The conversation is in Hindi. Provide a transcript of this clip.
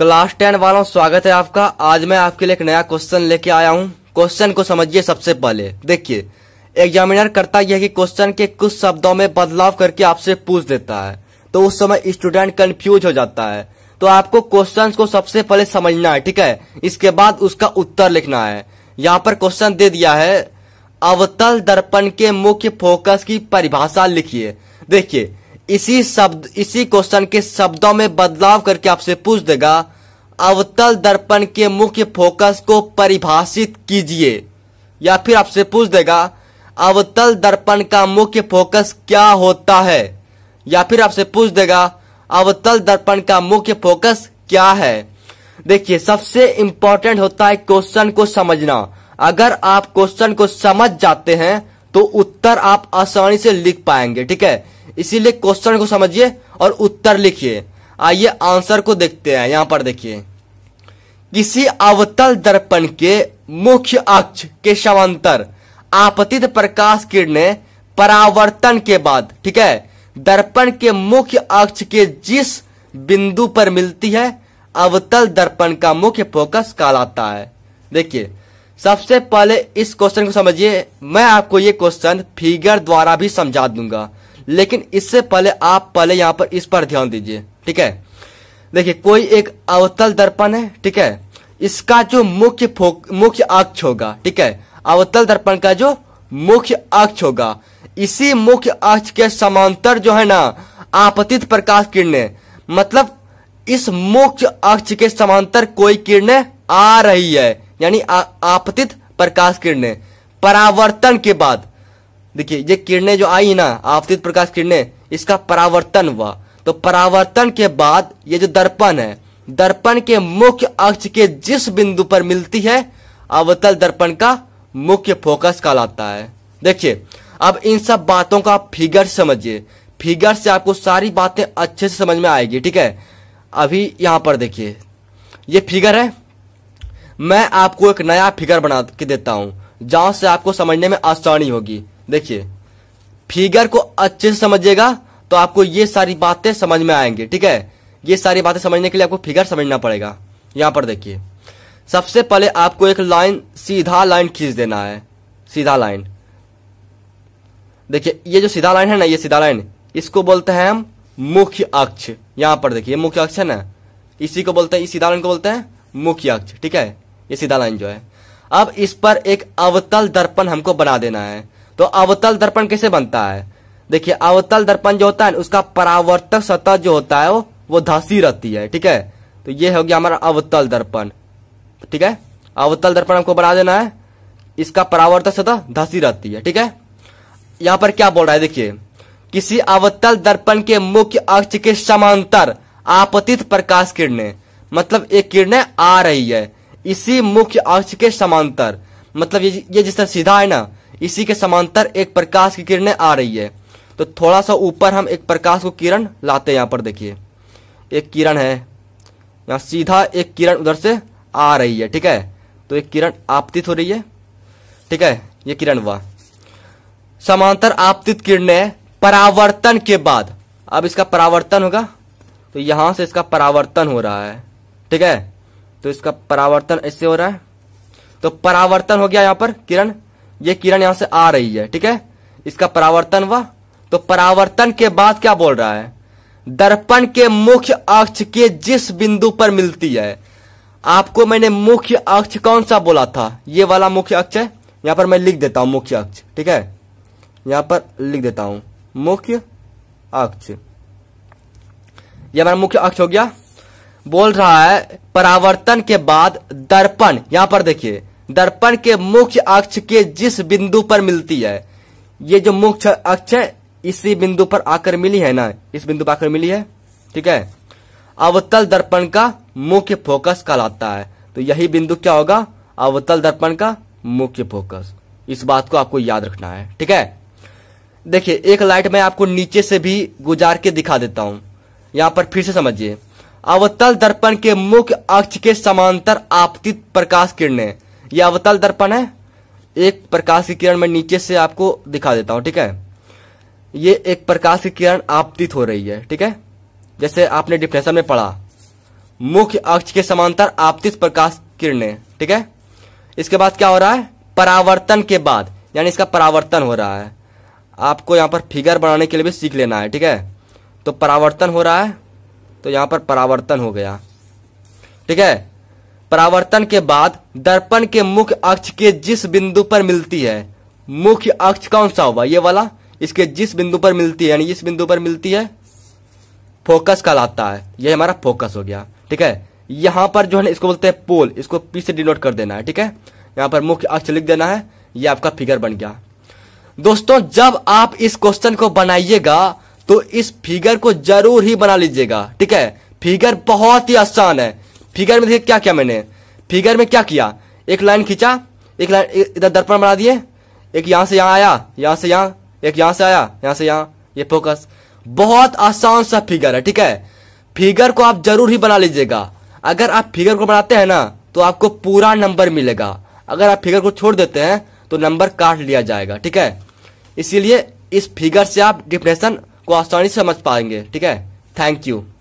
क्लास टेन वालों स्वागत है आपका आज मैं आपके लिए एक नया क्वेश्चन लेके आया हूँ क्वेश्चन को समझिए सबसे पहले देखिए एग्जामिनर करता यह कि क्वेश्चन के कुछ शब्दों में बदलाव करके आपसे पूछ देता है तो उस समय स्टूडेंट कंफ्यूज हो जाता है तो आपको क्वेश्चन को सबसे पहले समझना है ठीक है इसके बाद उसका उत्तर लिखना है यहाँ पर क्वेश्चन दे दिया है अवतल दर्पण के मुख्य फोकस की परिभाषा लिखिए देखिए इसी शब्द इसी क्वेश्चन के शब्दों में बदलाव करके आपसे पूछ देगा अवतल दर्पण के मुख्य फोकस को परिभाषित कीजिए या फिर आपसे पूछ देगा अवतल दर्पण का मुख्य फोकस क्या होता है या फिर आपसे पूछ देगा अवतल दर्पण का मुख्य फोकस क्या है देखिए सबसे इंपॉर्टेंट होता है क्वेश्चन को समझना अगर आप क्वेश्चन को समझ जाते हैं तो उत्तर आप आसानी से लिख पाएंगे ठीक है इसीलिए क्वेश्चन को समझिए और उत्तर लिखिए आइए आंसर को देखते हैं यहाँ पर देखिए किसी अवतल दर्पण के मुख्य अक्ष के समांतर आपतित प्रकाश किरणें परावर्तन के बाद ठीक है दर्पण के मुख्य अक्ष के जिस बिंदु पर मिलती है अवतल दर्पण का मुख्य फोकस कहलाता है देखिए सबसे पहले इस क्वेश्चन को समझिए मैं आपको ये क्वेश्चन फिगर द्वारा भी समझा दूंगा लेकिन इससे पहले आप पहले यहाँ पर इस पर ध्यान दीजिए ठीक है देखिए कोई एक अवतल दर्पण है ठीक है इसका जो मुख्य मुख्य अक्ष होगा ठीक है अवतल दर्पण का जो मुख्य अक्ष होगा इसी मुख्य अक्ष के समांतर जो है ना आपतित प्रकाश किरणें मतलब इस मुख्य अक्ष के समांतर कोई किरणें आ रही है यानी आपतित प्रकाश किरणें परावर्तन के बाद देखिए ये किरणें जो आई ना आपतित प्रकाश किरणें इसका परावर्तन हुआ तो परावर्तन के बाद ये जो दर्पण है दर्पण के मुख्य अक्ष के जिस बिंदु पर मिलती है अवतल दर्पण का मुख्य फोकस कहलाता है देखिए अब इन सब बातों का फिगर समझिए फिगर से आपको सारी बातें अच्छे से समझ में आएगी ठीक है अभी यहां पर देखिए ये फिगर है मैं आपको एक नया फिगर बना के देता हूं जहां से आपको समझने में आसानी होगी देखिए फिगर को अच्छे से समझिएगा तो आपको ये सारी बातें समझ में आएंगे ठीक है ये सारी बातें समझने के लिए आपको फिगर समझना पड़ेगा यहां पर देखिए सबसे पहले आपको एक लाइन सीधा लाइन खींच देना है सीधा लाइन देखिए ये जो सीधा लाइन है ना ये सीधा लाइन इसको बोलते हैं हम मुख्य अक्ष यहां पर देखिए मुख्य अक्ष है ना इसी को बोलते हैं इस सीधा लाइन को बोलते हैं मुख्य अक्ष ठीक है ये सीधा लाइन जो है अब इस पर एक अवतल दर्पण हमको बना देना है तो अवतल दर्पण कैसे बनता है देखिए अवतल दर्पण जो होता है ना उसका परावर्तक सतह जो होता है वो वो धसी रहती है ठीक है तो ये हो गया हमारा अवतल दर्पण ठीक है अवतल दर्पण हमको बना देना है इसका परावर्तक सतह धसी रहती है ठीक है यहां पर क्या बोल रहा है देखिए किसी अवतल दर्पण के मुख्य अक्ष के समांतर आपतित प्रकाश किरणे मतलब एक किरणें आ रही है इसी मुख्य अक्ष के समांतर मतलब ये ये जिस तरह सीधा है ना इसी के समांतर एक प्रकाश की किरणें आ रही है तो थोड़ा सा ऊपर हम एक प्रकाश को किरण लाते हैं यहाँ पर देखिए एक किरण है यहाँ सीधा एक किरण उधर से आ रही है ठीक है तो एक किरण आपतित हो रही है ठीक है ये किरण हुआ समांतर आपतित किरणें परावर्तन के बाद अब इसका परावर्तन होगा तो यहां से इसका परावर्तन हो रहा है ठीक है तो इसका परावर्तन ऐसे हो रहा है तो परावर्तन हो गया यहां पर किरण ये किरण यहां से आ रही है ठीक है इसका परावर्तन वह तो परावर्तन के बाद क्या बोल रहा है दर्पण के मुख्य अक्ष के जिस बिंदु पर मिलती है आपको मैंने मुख्य अक्ष कौन सा बोला था ये वाला मुख्य अक्ष है यहां पर मैं लिख देता हूं मुख्य अक्ष ठीक है यहां पर लिख देता हूं मुख्य अक्ष ये हमारा मुख्य अक्ष हो गया बोल रहा है परावर्तन के बाद दर्पण यहां पर देखिए दर्पण के मुख्य अक्ष के जिस बिंदु पर मिलती है ये जो मुख्य अक्ष है इसी बिंदु पर आकर मिली है ना इस बिंदु पर आकर मिली है ठीक है अवतल दर्पण का मुख्य फोकस कहलाता है तो यही बिंदु क्या होगा अवतल दर्पण का मुख्य फोकस इस बात को आपको याद रखना है ठीक है देखिए एक लाइट मैं आपको नीचे से भी गुजार के दिखा देता हूं यहां पर फिर से समझिए अवतल दर्पण के मुख्य अक्ष के समांतर आपतित प्रकाश किरणें यह अवतल दर्पण है एक प्रकाश की किरण में नीचे से आपको दिखा देता हूं ठीक है ये एक प्रकाश की किरण आपतित हो रही है ठीक है जैसे आपने डिफ्रेशन में पढ़ा मुख्य अक्ष के समांतर आपतित प्रकाश किरणें ठीक है इसके बाद क्या हो रहा है परावर्तन के बाद यानी इसका परावर्तन हो रहा है आपको यहां पर फिगर बनाने के लिए भी सीख लेना है ठीक है तो परावर्तन हो रहा है तो यहां पर परावर्तन हो गया ठीक है परावर्तन के बाद दर्पण के मुख्य अक्ष के जिस बिंदु पर मिलती है मुख्य अक्ष कौन सा होगा ये वाला इसके जिस बिंदु पर मिलती है यानी इस बिंदु पर मिलती है फोकस कहलाता है ये हमारा फोकस हो गया ठीक है यहां पर जो है इसको बोलते हैं पोल इसको पी से डिनोट कर देना है ठीक है यहां पर मुख्य अक्ष लिख देना है ये आपका फिगर बन गया दोस्तों जब आप इस क्वेश्चन को बनाइएगा तो इस फिगर को जरूर ही बना लीजिएगा ठीक है फिगर बहुत ही आसान है फिगर में देखिए क्या किया मैंने फिगर में क्या किया एक लाइन खींचा एक लाइन इधर दर्पण बना दिए एक यहाँ से यहाँ आया यहाँ से यहाँ एक यहाँ से आया यहाँ से यहाँ ये फोकस बहुत आसान सा फिगर है ठीक है फिगर को आप जरूर ही बना लीजिएगा अगर आप फिगर को बनाते हैं ना तो आपको पूरा नंबर मिलेगा अगर आप फिगर को छोड़ देते हैं तो नंबर काट लिया जाएगा ठीक है इसीलिए इस फिगर से आप डिप्रेशन को आसानी से समझ पाएंगे ठीक है थैंक यू